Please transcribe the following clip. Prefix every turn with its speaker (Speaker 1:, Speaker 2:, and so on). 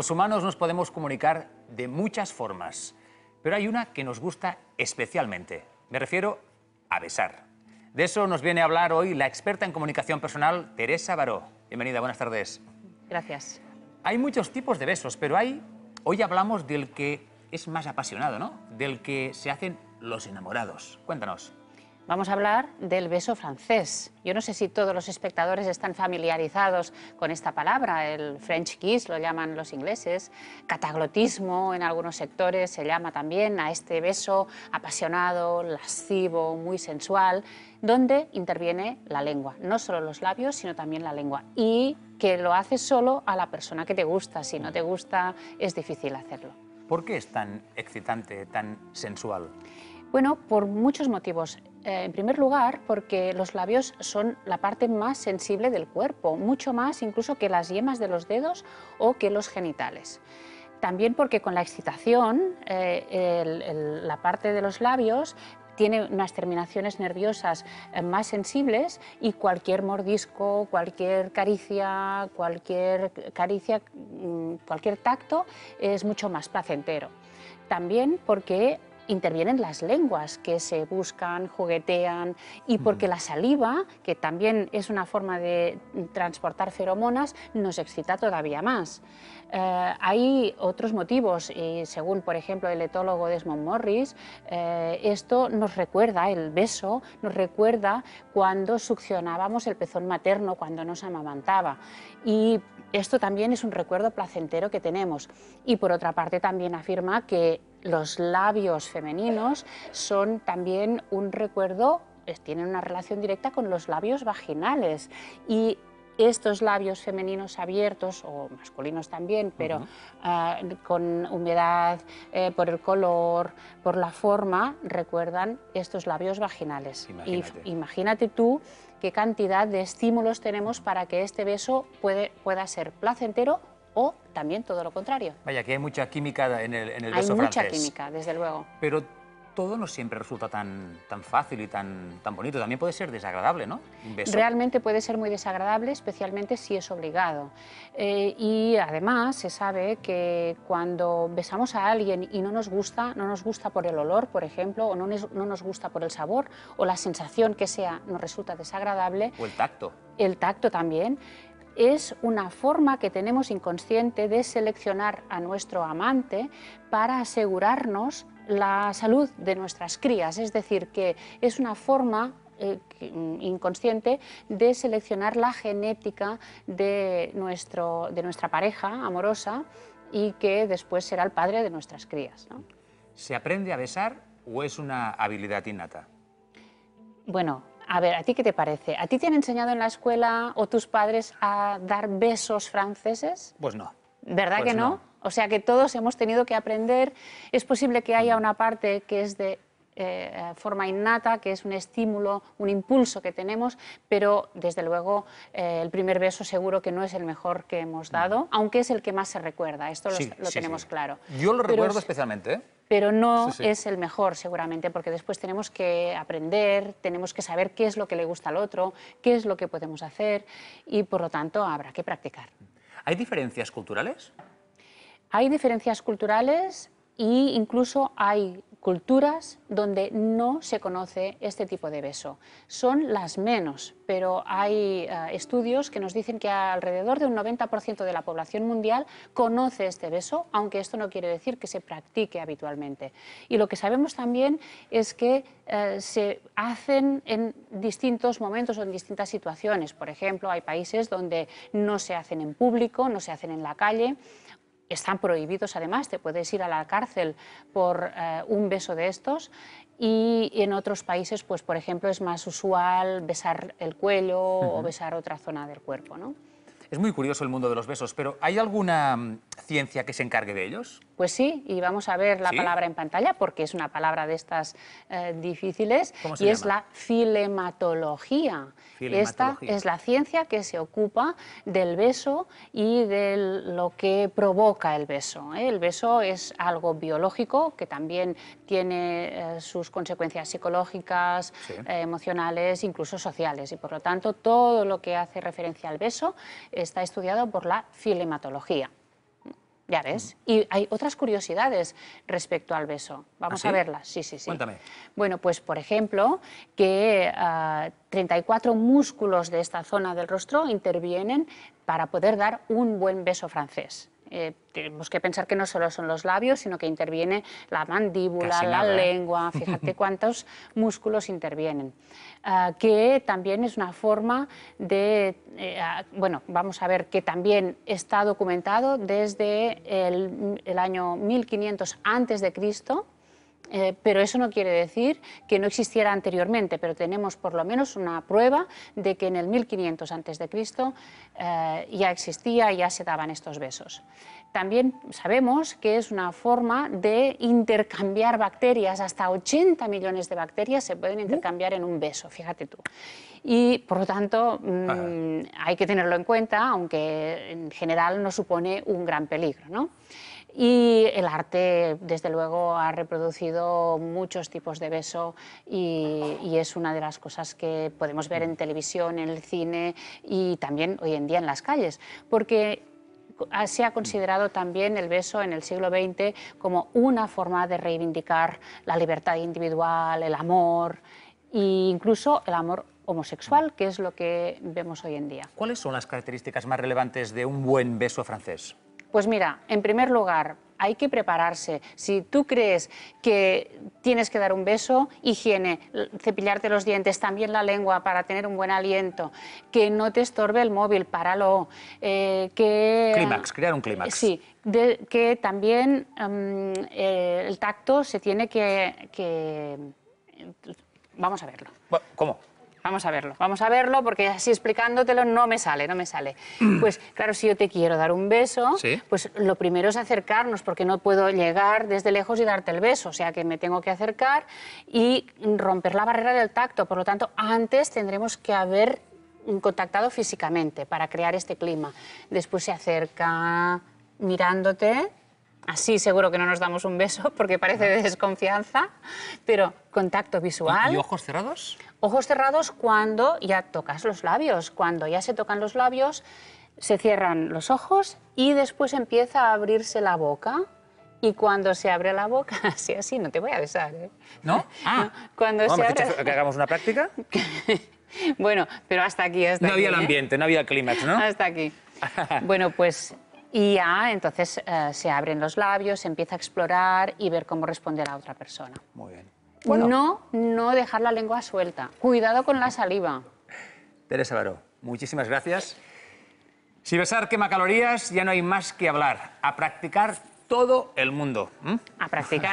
Speaker 1: Los humanos nos podemos comunicar de muchas formas, pero hay una que nos gusta especialmente. Me refiero a besar. De eso nos viene a hablar hoy la experta en comunicación personal, Teresa Baró. Bienvenida, buenas tardes. Gracias. Hay muchos tipos de besos, pero hay... Hoy hablamos del que es más apasionado, ¿no? Del que se hacen los enamorados. Cuéntanos.
Speaker 2: Vamos a hablar del beso francés. Yo no sé si todos los espectadores están familiarizados con esta palabra. El French kiss lo llaman los ingleses. Cataglotismo en algunos sectores se llama también a este beso apasionado, lascivo, muy sensual, donde interviene la lengua. No solo los labios, sino también la lengua. Y que lo haces solo a la persona que te gusta. Si no te gusta, es
Speaker 1: difícil hacerlo. ¿Por qué es tan excitante, tan sensual?
Speaker 2: Bueno, por muchos motivos. Eh, en primer lugar, porque los labios son la parte más sensible del cuerpo, mucho más incluso que las yemas de los dedos o que los genitales. También porque con la excitación eh, la parte de los labios tiene unas terminaciones nerviosas eh, más sensibles y cualquier mordisco, cualquier caricia, cualquier caricia, mm, cualquier tacto es mucho más placentero. También porque intervienen las lenguas que se buscan, juguetean y porque la saliva, que también es una forma de transportar feromonas, nos excita todavía más. Eh, hay otros motivos y según por ejemplo el etólogo Desmond Morris, eh, esto nos recuerda, el beso nos recuerda cuando succionábamos el pezón materno, cuando nos amamantaba. Y esto también es un recuerdo placentero que tenemos. Y por otra parte también afirma que los labios femeninos son también un recuerdo, tienen una relación directa con los labios vaginales y estos labios femeninos abiertos, o masculinos también, pero ah, con humedad, eh, por el color, por la forma, recuerdan estos labios vaginales. Imagínate. imagínate tú qué cantidad de estímulos tenemos para que este beso pueda ser placentero o también todo lo contrario.
Speaker 1: Vaya, que hay mucha química en el, beso el Hay mucha química, desde luego. Pero todo no siempre resulta tan, tan fácil y tan, tan bonito. También puede ser desagradable, ¿no? Un beso. Realmente
Speaker 2: puede ser muy desagradable, especialmente si es obligado. Eh, y además se sabe que cuando besamos a alguien y no nos gusta, no nos gusta por el olor, por ejemplo, o no, nos, no nos gusta por el sabor, o la sensación que sea nos resulta desagradable. O el tacto. El tacto también es una forma que tenemos inconsciente de seleccionar a nuestro amante para asegurarnos la salud de nuestras crías, es decir, que es una forma eh, mm, inconsciente de seleccionar la genética de, nuestro, de nuestra pareja amorosa y que después será el padre de nuestras crías.
Speaker 1: ¿Se aprende a besar o es una habilidad innata?
Speaker 2: Bueno, a ver, ¿a ti qué te parece? ¿A ti te han enseñado en la escuela o tus padres a dar besos franceses?
Speaker 1: Pues no. ¿Verdad pues que no?
Speaker 2: O sea que todos hemos tenido que aprender. Es posible que haya mm. una parte que es de eh, forma innata, que es un estímulo, un impulso que tenemos, pero desde luego eh, el primer beso seguro que no es el mejor que hemos mm. dado, aunque es el que más se recuerda, esto lo, tenemos claro.
Speaker 1: Yo lo recuerdo especialmente. ¿eh?
Speaker 2: pero no es el mejor seguramente, porque después tenemos que aprender, tenemos que saber qué es lo que le gusta al otro, qué es lo que podemos hacer y por lo tanto habrá que practicar.
Speaker 1: ¿Hay diferencias culturales?
Speaker 2: Hay diferencias culturales e incluso hay culturas donde no se conoce este tipo de beso. Son las menos, pero hay eh, estudios que nos dicen que alrededor de un 90% de la población mundial conoce este beso, aunque esto no quiere decir que se practique habitualmente. Y lo que sabemos también es que eh, se hacen en distintos momentos o en distintas situaciones. Por ejemplo, hay países donde no se hacen en público, no se hacen en la calle, están prohibidos además, te puedes ir a la cárcel por eh, un beso de estos y en otros países, pues por ejemplo, es más usual besar el cuello o besar otra zona
Speaker 1: del cuerpo, es muy curioso el mundo de los besos, pero ¿hay alguna mm, ciencia que se encargue de ellos?
Speaker 2: Pues sí, y vamos a ver la palabra en pantalla porque es una palabra de estas eh, difíciles y es la filematología.
Speaker 1: Esta es la
Speaker 2: ciencia que se ocupa del beso y de lo que provoca el beso. ¿eh? El beso es algo biológico que también tiene eh, sus consecuencias psicológicas, emocionales, incluso sociales. Y por lo tanto, todo lo que hace referencia al beso está estudiado por la filematología. Ya ves. Y hay otras curiosidades respecto al beso. Vamos ¿Ah, a verlas. Sí, sí, sí. Cuéntame. Bueno, pues por ejemplo, que 34 ah, músculos de esta zona del rostro intervienen para poder dar un buen beso francés. Eh, tenemos que pensar que no solo son los labios, sino que interviene la mandíbula, la ¿eh? lengua, fíjate cuántos músculos intervienen. Ah, que también es una forma de, eh, ah, bueno, vamos a ver que también está documentado desde el, el año 1500 antes Cristo, eh, pero eso no quiere decir que no existiera anteriormente, pero tenemos por lo menos una prueba de que en el 1500 a.C. Eh, ya existía, ya se daban estos besos. También sabemos que es una forma de intercambiar bacterias, hasta 80 millones de bacterias se pueden intercambiar en un beso, fíjate tú. Y por lo tanto mm, hay que tenerlo en cuenta, aunque en general no supone un gran peligro. Y el arte, desde luego, ha reproducido muchos tipos de beso y, es una de las cosas que podemos ver en televisión, en el cine y también hoy en día en las calles. Porque se ha considerado también el beso en el siglo XX como una forma de reivindicar la libertad individual, el amor e incluso el amor homosexual, que es lo que vemos hoy en día.
Speaker 1: ¿Cuáles son las características más relevantes de un buen beso francés?
Speaker 2: Pues mira, en primer lugar, hay que prepararse. Si tú crees que tienes que dar un beso, higiene, cepillarte los dientes, también la lengua para tener un buen aliento, que no te estorbe el móvil, páralo, eh, que... Clímax,
Speaker 1: crear un clímax. Sí,
Speaker 2: que también mm, eh, el tacto se tiene que... que... Vamos a verlo. ¿Cómo? Vamos a verlo, vamos a verlo porque así explicándotelo no me sale, no me sale. Mm. Pues claro, si yo te quiero dar un beso, pues lo primero es acercarnos porque no puedo llegar desde lejos y darte el beso, o sea que me tengo que acercar y romper la barrera del tacto, por lo tanto antes tendremos que haber contactado físicamente para crear este clima. Después se acerca mirándote, así seguro que no nos damos un beso porque parece de desconfianza, pero contacto visual. ¿Y ojos cerrados? Ojos cerrados cuando ya tocas los labios, cuando ya se tocan los labios, se cierran los ojos y después empieza a abrirse la boca. Y cuando se abre la boca, así, así, no te voy a besar, ¿eh? ¿No? Ah. Cuando se abre...
Speaker 1: ¿Que hagamos una práctica?
Speaker 2: bueno, pero hasta aquí, hasta No había el ¿eh?
Speaker 1: ambiente, no había el clímax, ¿no? Hasta
Speaker 2: aquí. bueno, pues y ya entonces eh, se abren los labios, se empieza a explorar y ver cómo responde la otra persona. Muy bien. Bueno. No, no dejar la lengua suelta. Cuidado con la saliva.
Speaker 1: Teresa Baró, muchísimas gracias. Si besar quema calorías, ya no hay más que hablar. A practicar todo el mundo. A practicar.